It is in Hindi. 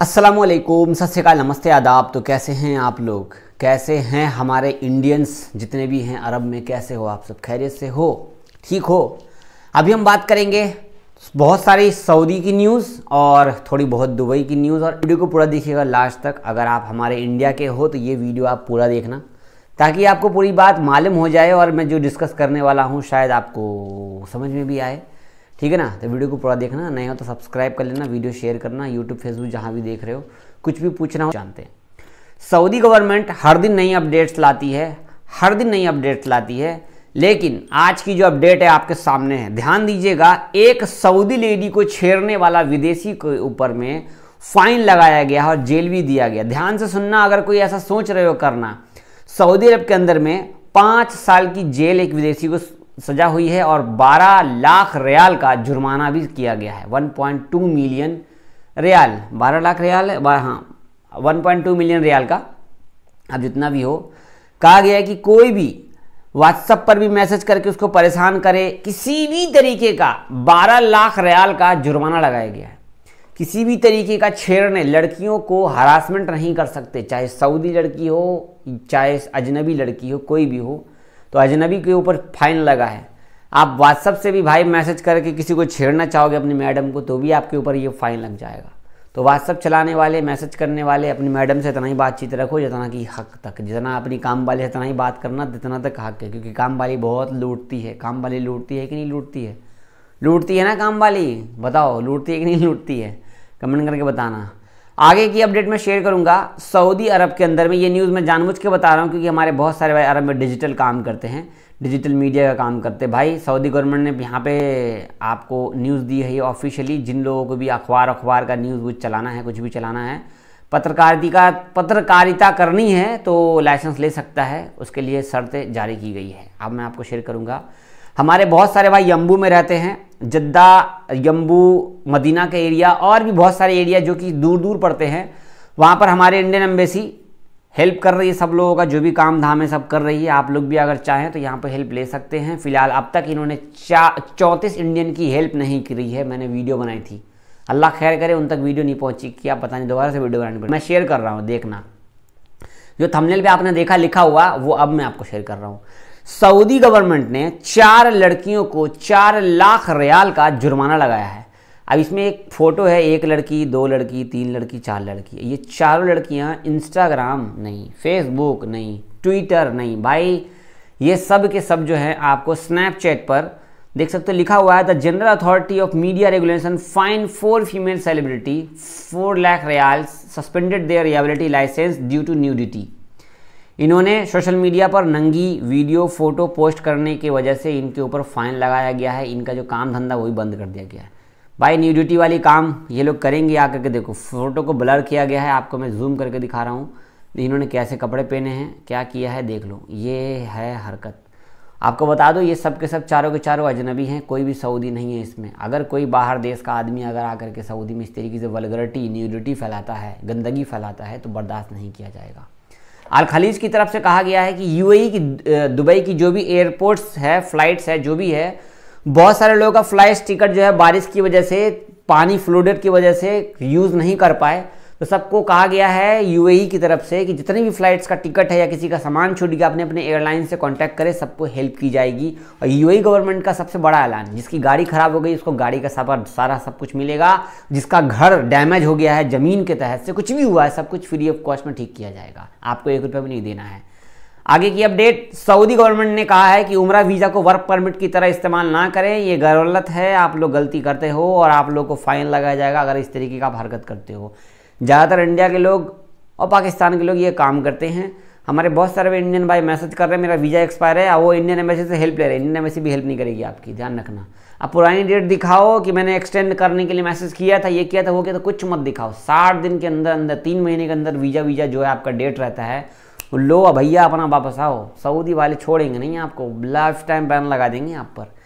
असलम सत श्रीकाल नमस्ते आदाब तो कैसे हैं आप लोग कैसे हैं हमारे इंडियंस जितने भी हैं अरब में कैसे हो आप सब खैरियत से हो ठीक हो अभी हम बात करेंगे बहुत सारी सऊदी की न्यूज़ और थोड़ी बहुत दुबई की न्यूज़ और वीडियो को पूरा देखिएगा लास्ट तक अगर आप हमारे इंडिया के हो तो ये वीडियो आप पूरा देखना ताकि आपको पूरी बात मालूम हो जाए और मैं जो डिस्कस करने वाला हूँ शायद आपको समझ में भी आए ठीक है ना तो वीडियो को पूरा देखना नए हो तो सब्सक्राइब कर लेना वीडियो शेयर करना यूट्यूब फेसबुक जहाँ भी देख रहे हो कुछ भी पूछना हो जानते हैं सऊदी गवर्नमेंट हर दिन नई अपडेट्स लाती है हर दिन नई अपडेट्स लाती है लेकिन आज की जो अपडेट है आपके सामने है ध्यान दीजिएगा एक सऊदी लेडी को छेड़ने वाला विदेशी के ऊपर में फाइन लगाया गया और जेल भी दिया गया ध्यान से सुनना अगर कोई ऐसा सोच रहे हो करना सऊदी अरब के अंदर में पाँच साल की जेल एक विदेशी को सजा हुई है और 12 लाख रियाल का जुर्माना भी किया गया है 1.2 मिलियन रियाल 12 लाख रियाल हाँ 1.2 मिलियन रियाल का अब जितना भी हो कहा गया है कि कोई भी व्हाट्सएप पर भी मैसेज करके उसको परेशान करे किसी भी तरीके का 12 लाख रियाल का जुर्माना लगाया गया है किसी भी तरीके का छेड़ने लड़कियों को हरासमेंट नहीं कर सकते चाहे सऊदी लड़की हो चाहे अजनबी लड़की हो कोई भी हो तो अजनबी के ऊपर फाइन लगा है आप व्हाट्सअप से भी भाई मैसेज करके किसी को छेड़ना चाहोगे अपनी मैडम को तो भी आपके ऊपर ये फाइन लग जाएगा तो व्हाट्सअप चलाने वाले मैसेज करने वाले अपनी मैडम से इतना ही बातचीत रखो जितना कि हक तक जितना अपनी काम वाले इतना ही बात करना जितना तक हक है क्योंकि काम वाली बहुत लूटती है काम वाली लूटती है कि नहीं लूटती है लूटती है ना काम वाली बताओ लूटती है कि नहीं लूटती है कमेंट करके बताना आगे की अपडेट में शेयर करूंगा सऊदी अरब के अंदर में ये न्यूज़ मैं जानबूझ के बता रहा हूँ क्योंकि हमारे बहुत सारे भाई अरब में डिजिटल काम करते हैं डिजिटल मीडिया का काम करते हैं भाई सऊदी गवर्नमेंट ने यहाँ पे आपको न्यूज़ दी है ये ऑफिशियली जिन लोगों को भी अखबार अखबार का न्यूज़ वूज चलाना है कुछ भी चलाना है पत्रकारिता पत्रकारिता करनी है तो लाइसेंस ले सकता है उसके लिए शर्तें जारी की गई है अब मैं आपको शेयर करूँगा हमारे बहुत सारे भाई यम्बू में रहते हैं जद्दा यम्बू मदीना के एरिया और भी बहुत सारे एरिया जो कि दूर दूर पड़ते हैं वहाँ पर हमारे इंडियन एम्बेसी हेल्प कर रही है सब लोगों का जो भी काम धाम है सब कर रही है आप लोग भी अगर चाहें तो यहाँ पर हेल्प ले सकते हैं फिलहाल अब तक इन्होंने चा चौंतीस इंडियन की हेल्प नहीं करी है मैंने वीडियो बनाई थी अल्लाह खैर करे उन तक वीडियो नहीं पहुँची कि आप पता नहीं दोबारा से वीडियो बनानी पर मैं शेयर कर रहा हूँ देखना जो थंबनेल पे आपने देखा लिखा हुआ वो अब मैं आपको शेयर कर रहा हूँ सऊदी गवर्नमेंट ने चार लड़कियों को चार लाख रियाल का जुर्माना लगाया है अब इसमें एक फ़ोटो है एक लड़की दो लड़की तीन लड़की चार लड़की ये चारों लड़कियां इंस्टाग्राम नहीं फेसबुक नहीं ट्विटर नहीं भाई ये सब के सब जो है आपको स्नैपचैट पर देख सकते हो लिखा हुआ है the General Authority of Media Regulation fine four female celebrity four lakh riyal suspended their reliability license due to nudity इन्होंने सोशल मीडिया पर नंगी वीडियो फोटो पोस्ट करने की वजह से इनके ऊपर फाइन लगाया गया है इनका जो काम धंधा वही बंद कर दिया गया है भाई न्यूडिटी वाली काम ये लोग करेंगे आकर के देखो फोटो को ब्लर किया गया है आपको मैं जूम करके दिखा रहा हूँ इन्होंने कैसे कपड़े पहने हैं क्या किया है देख लो ये है हरकत आपको बता दो ये सब के सब चारों के चारों अजनबी हैं कोई भी सऊदी नहीं है इसमें अगर कोई बाहर देश का आदमी अगर आकर के सऊदी में इस तरीके से वलगरिटी न्यूडिटी फैलाता है गंदगी फैलाता है तो बर्दाश्त नहीं किया जाएगा अल खलीज की तरफ से कहा गया है कि यूएई की दुबई की जो भी एयरपोर्ट्स है फ्लाइट्स है जो भी है बहुत सारे लोगों का फ्लाइट टिकट जो है बारिश की वजह से पानी फ्लूडेड की वजह से यूज़ नहीं कर पाए तो सबको कहा गया है यूएई e की तरफ से कि जितने भी फ्लाइट्स का टिकट है या किसी का सामान छूट गया अपने अपने एयरलाइन से कांटेक्ट करें सबको हेल्प की जाएगी और यूएई गवर्नमेंट e का सबसे बड़ा ऐलान जिसकी गाड़ी खराब हो गई उसको गाड़ी का सफर सारा सब कुछ मिलेगा जिसका घर डैमेज हो गया है ज़मीन के तहत से कुछ भी हुआ है सब कुछ फ्री ऑफ कॉस्ट में ठीक किया जाएगा आपको एक रुपया भी नहीं देना है आगे की अपडेट सऊदी गवर्नमेंट ने कहा है कि उम्र वीज़ा को वर्क परमिट की तरह इस्तेमाल ना करें ये गलत है आप लोग गलती करते हो और आप लोग को फाइन लगाया जाएगा अगर इस तरीके का आप हरकत करते हो ज़्यादातर इंडिया के लोग और पाकिस्तान के लोग ये काम करते हैं हमारे बहुत सारे इंडियन भाई मैसेज कर रहे हैं मेरा वीज़ा एक्सपायर है वो इंडियन एम्बेसी से हेल्प ले रहे हैं इंडियन एम्बेसी भी हेल्प नहीं करेगी आपकी ध्यान रखना आप पुरानी डेट दिखाओ कि मैंने एक्सटेंड करने के लिए मैसेज किया था ये किया था वो किया था कुछ मत दिखाओ साठ दिन के अंदर अंदर तीन महीने के अंदर वीज़ा वीज़ा जो है आपका डेट रहता है लो भैया अपना वापस आओ सऊदी वाले छोड़ेंगे नहीं आपको लाइफ टाइम बैन लगा देंगे आप पर